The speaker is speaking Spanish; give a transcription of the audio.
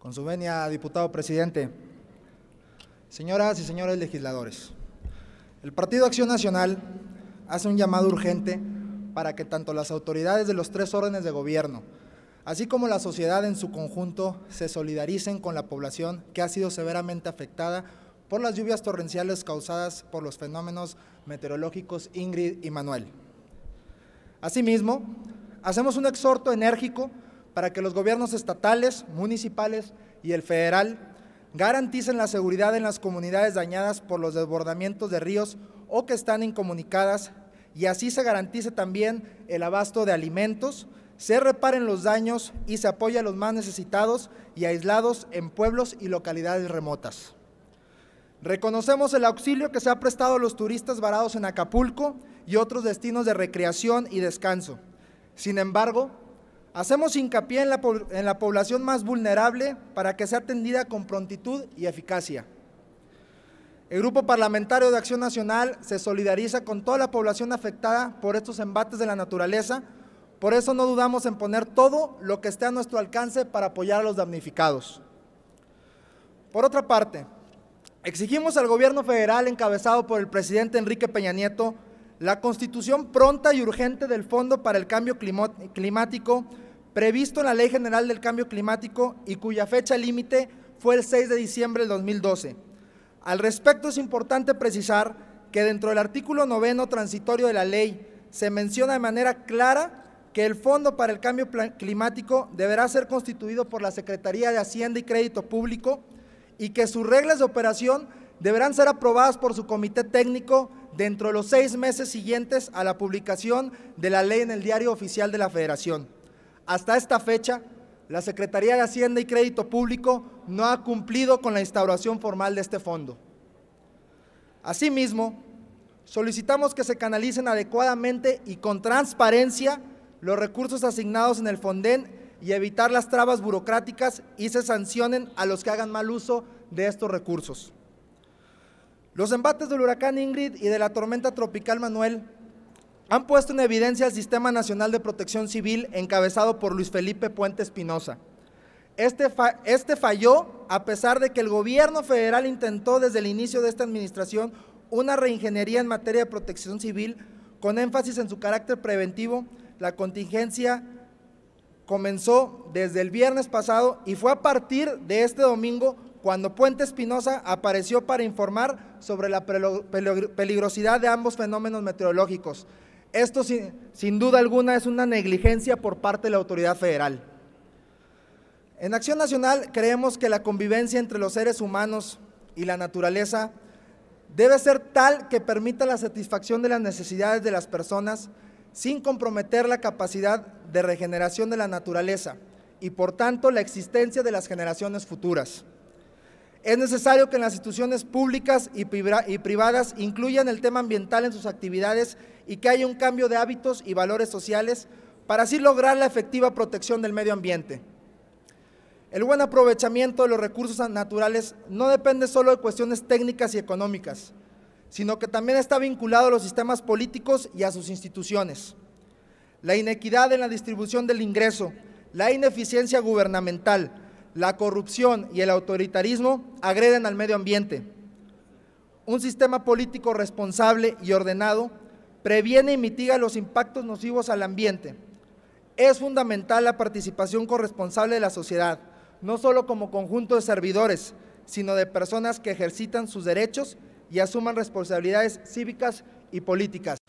Con su venia, diputado presidente. Señoras y señores legisladores, el Partido Acción Nacional hace un llamado urgente para que tanto las autoridades de los tres órdenes de gobierno, así como la sociedad en su conjunto, se solidaricen con la población que ha sido severamente afectada por las lluvias torrenciales causadas por los fenómenos meteorológicos Ingrid y Manuel. Asimismo, hacemos un exhorto enérgico para que los gobiernos estatales, municipales y el federal garanticen la seguridad en las comunidades dañadas por los desbordamientos de ríos o que están incomunicadas y así se garantice también el abasto de alimentos, se reparen los daños y se apoye a los más necesitados y aislados en pueblos y localidades remotas. Reconocemos el auxilio que se ha prestado a los turistas varados en Acapulco y otros destinos de recreación y descanso. Sin embargo, Hacemos hincapié en la, población más vulnerable para que sea atendida con prontitud y eficacia. El Grupo Parlamentario de Acción Nacional se solidariza con toda la población afectada por estos embates de la naturaleza, por eso no dudamos en poner todo lo que esté a nuestro alcance para apoyar a los damnificados. Por otra parte, exigimos al gobierno federal encabezado por el presidente Enrique Peña Nieto la constitución pronta y urgente del Fondo para el Cambio Climático, previsto en la Ley General del Cambio Climático y cuya fecha límite fue el 6 de diciembre del 2012. Al respecto es importante precisar que dentro del artículo noveno transitorio de la ley se menciona de manera clara que el Fondo para el Cambio Climático deberá ser constituido por la Secretaría de Hacienda y Crédito Público y que sus reglas de operación deberán ser aprobadas por su comité técnico dentro de los seis meses siguientes a la publicación de la ley en el Diario Oficial de la Federación. Hasta esta fecha, la Secretaría de Hacienda y Crédito Público no ha cumplido con la instauración formal de este fondo. Asimismo, solicitamos que se canalicen adecuadamente y con transparencia los recursos asignados en el Fonden y evitar las trabas burocráticas y se sancionen a los que hagan mal uso de estos recursos. Los embates del huracán Ingrid y de la tormenta tropical Manuel han puesto en evidencia el Sistema Nacional de Protección Civil encabezado por Luis Felipe Puente Espinosa. Este, este falló a pesar de que el gobierno federal intentó desde el inicio de esta administración una reingeniería en materia de protección civil con énfasis en su carácter preventivo. La contingencia comenzó desde el viernes pasado y fue a partir de este domingo cuando Puente Espinosa apareció para informar sobre la peligrosidad de ambos fenómenos meteorológicos. Esto sin, duda alguna es una negligencia por parte de la autoridad federal. En Acción Nacional creemos que la convivencia entre los seres humanos y la naturaleza debe ser tal que permita la satisfacción de las necesidades de las personas sin comprometer la capacidad de regeneración de la naturaleza y por tanto la existencia de las generaciones futuras. Es necesario que las instituciones públicas y privadas incluyan el tema ambiental en sus actividades y que haya un cambio de hábitos y valores sociales para así lograr la efectiva protección del medio ambiente. El buen aprovechamiento de los recursos naturales no depende solo de cuestiones técnicas y económicas, sino que también está vinculado a los sistemas políticos y a sus instituciones. La inequidad en la distribución del ingreso, la ineficiencia gubernamental, la corrupción y el autoritarismo agreden al medio ambiente. Un sistema político responsable y ordenado previene y mitiga los impactos nocivos al ambiente. Es fundamental la participación corresponsable de la sociedad, no solo como conjunto de servidores, sino de personas que ejercitan sus derechos y asuman responsabilidades cívicas y políticas.